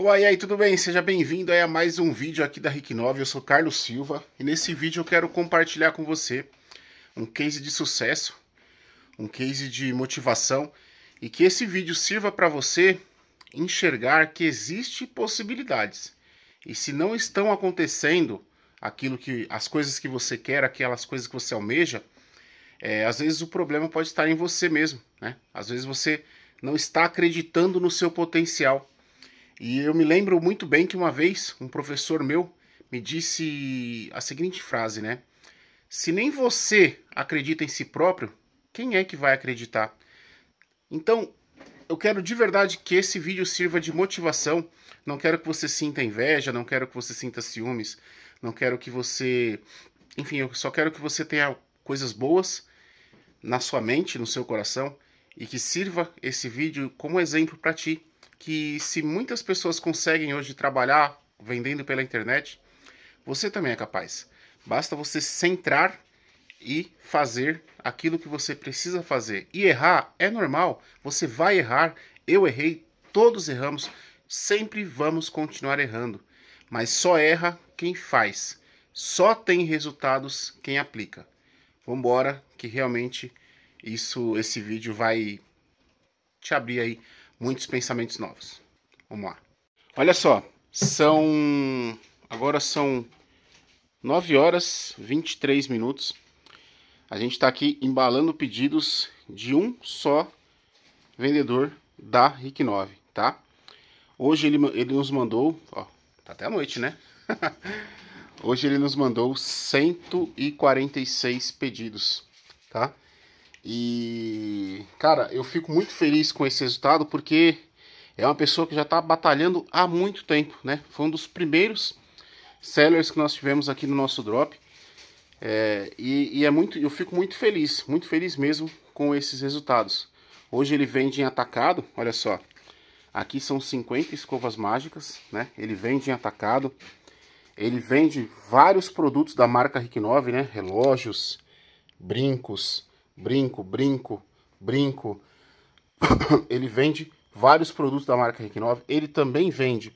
Oi, aí, tudo bem? Seja bem-vindo a mais um vídeo aqui da Rick 9. Eu sou Carlos Silva e nesse vídeo eu quero compartilhar com você um case de sucesso, um case de motivação e que esse vídeo sirva para você enxergar que existem possibilidades. E se não estão acontecendo aquilo que as coisas que você quer, aquelas coisas que você almeja, é, às vezes o problema pode estar em você mesmo, né? Às vezes você não está acreditando no seu potencial e eu me lembro muito bem que uma vez um professor meu me disse a seguinte frase, né? Se nem você acredita em si próprio, quem é que vai acreditar? Então, eu quero de verdade que esse vídeo sirva de motivação. Não quero que você sinta inveja, não quero que você sinta ciúmes, não quero que você. Enfim, eu só quero que você tenha coisas boas na sua mente, no seu coração e que sirva esse vídeo como exemplo para ti, que se muitas pessoas conseguem hoje trabalhar vendendo pela internet, você também é capaz. Basta você centrar e fazer aquilo que você precisa fazer. E errar é normal, você vai errar. Eu errei, todos erramos, sempre vamos continuar errando. Mas só erra quem faz. Só tem resultados quem aplica. Vamos embora que realmente isso esse vídeo vai te abrir aí muitos pensamentos novos. Vamos lá. Olha só, são agora são 9 horas 23 minutos. A gente está aqui embalando pedidos de um só vendedor da RIC 9, tá? Hoje ele, ele nos mandou, ó, tá até a noite, né? Hoje ele nos mandou 146 pedidos, tá? E, cara, eu fico muito feliz com esse resultado porque é uma pessoa que já está batalhando há muito tempo, né? Foi um dos primeiros sellers que nós tivemos aqui no nosso drop. É, e, e é muito, eu fico muito feliz, muito feliz mesmo com esses resultados. Hoje ele vende em atacado, olha só. Aqui são 50 escovas mágicas, né? Ele vende em atacado. Ele vende vários produtos da marca Rick 9, né? Relógios, brincos, brinco, brinco, brinco. ele vende vários produtos da marca Requinove. Ele também vende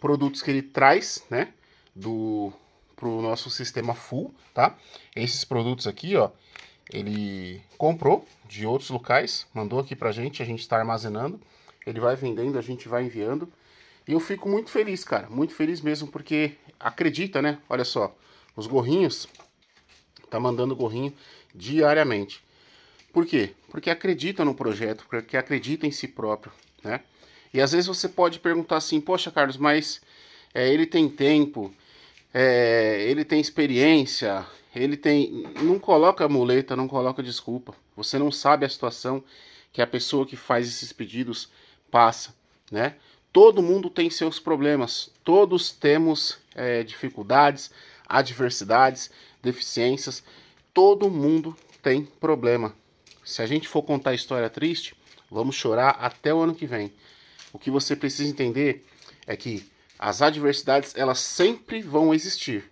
produtos que ele traz, né, do pro nosso sistema full, tá? Esses produtos aqui, ó, ele comprou de outros locais, mandou aqui pra gente, a gente está armazenando. Ele vai vendendo, a gente vai enviando. E eu fico muito feliz, cara, muito feliz mesmo, porque acredita, né? Olha só, os gorrinhos, tá mandando gorrinho diariamente. Por quê? Porque acredita no projeto, porque acredita em si próprio, né? E às vezes você pode perguntar assim, poxa, Carlos, mas é, ele tem tempo, é, ele tem experiência, ele tem. Não coloca muleta, não coloca desculpa. Você não sabe a situação que a pessoa que faz esses pedidos passa, né? Todo mundo tem seus problemas, todos temos é, dificuldades, adversidades, deficiências, todo mundo tem problema, se a gente for contar história triste, vamos chorar até o ano que vem. O que você precisa entender é que as adversidades elas sempre vão existir.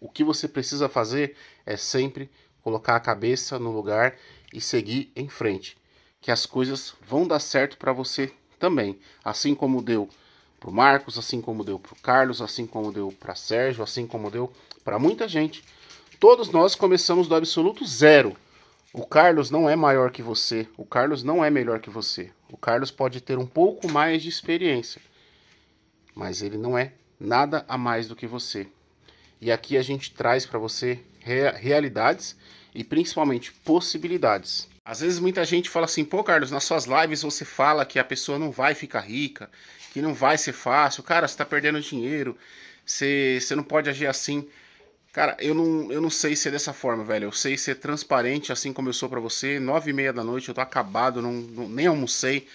O que você precisa fazer é sempre colocar a cabeça no lugar e seguir em frente, que as coisas vão dar certo para você também, assim como deu para o Marcos, assim como deu para o Carlos, assim como deu para Sérgio, assim como deu para muita gente. Todos nós começamos do absoluto zero o Carlos não é maior que você, o Carlos não é melhor que você. O Carlos pode ter um pouco mais de experiência, mas ele não é nada a mais do que você. E aqui a gente traz para você rea realidades e principalmente possibilidades. Às vezes muita gente fala assim: pô, Carlos, nas suas lives você fala que a pessoa não vai ficar rica, que não vai ser fácil, cara, você está perdendo dinheiro, você, você não pode agir assim. Cara, eu não, eu não sei ser dessa forma, velho. Eu sei ser transparente, assim como eu sou pra você. Nove e meia da noite, eu tô acabado, não, não nem almocei.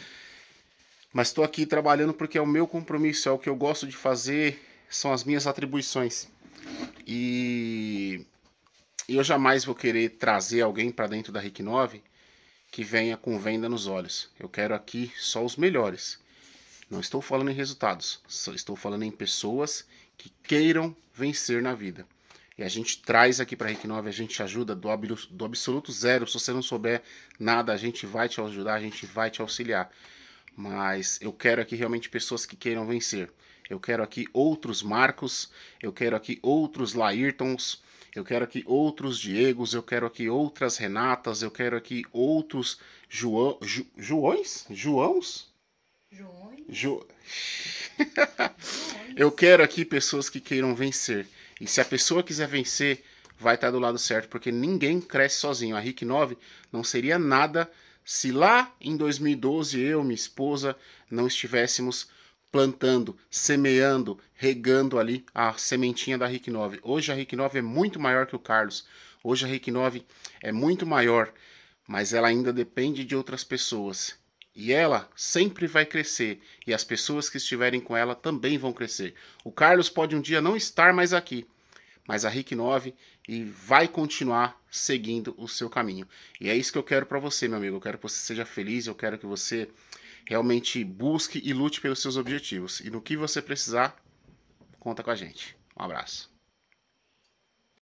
Mas tô aqui trabalhando porque é o meu compromisso, é o que eu gosto de fazer, são as minhas atribuições. E eu jamais vou querer trazer alguém para dentro da RIC 9 que venha com venda nos olhos. Eu quero aqui só os melhores. Não estou falando em resultados, estou falando em pessoas que queiram vencer na vida. E a gente traz aqui para a Rick 9, a gente ajuda do, do absoluto zero. Se você não souber nada, a gente vai te ajudar, a gente vai te auxiliar. Mas eu quero aqui realmente pessoas que queiram vencer. Eu quero aqui outros Marcos, eu quero aqui outros Laírtons, eu quero aqui outros Diegos, eu quero aqui outras Renatas, eu quero aqui outros João, Ju, Joões? Joãos? Joões? Jo... eu quero aqui pessoas que queiram vencer. E se a pessoa quiser vencer, vai estar tá do lado certo, porque ninguém cresce sozinho. A RIC 9 não seria nada se lá em 2012 eu, minha esposa, não estivéssemos plantando, semeando, regando ali a sementinha da RIC 9. Hoje a RIC 9 é muito maior que o Carlos. Hoje a RIC 9 é muito maior, mas ela ainda depende de outras pessoas. E ela sempre vai crescer, e as pessoas que estiverem com ela também vão crescer. O Carlos pode um dia não estar mais aqui, mas a RIC 9 e vai continuar seguindo o seu caminho. E é isso que eu quero para você, meu amigo. Eu quero que você seja feliz, eu quero que você realmente busque e lute pelos seus objetivos. E no que você precisar, conta com a gente. Um abraço.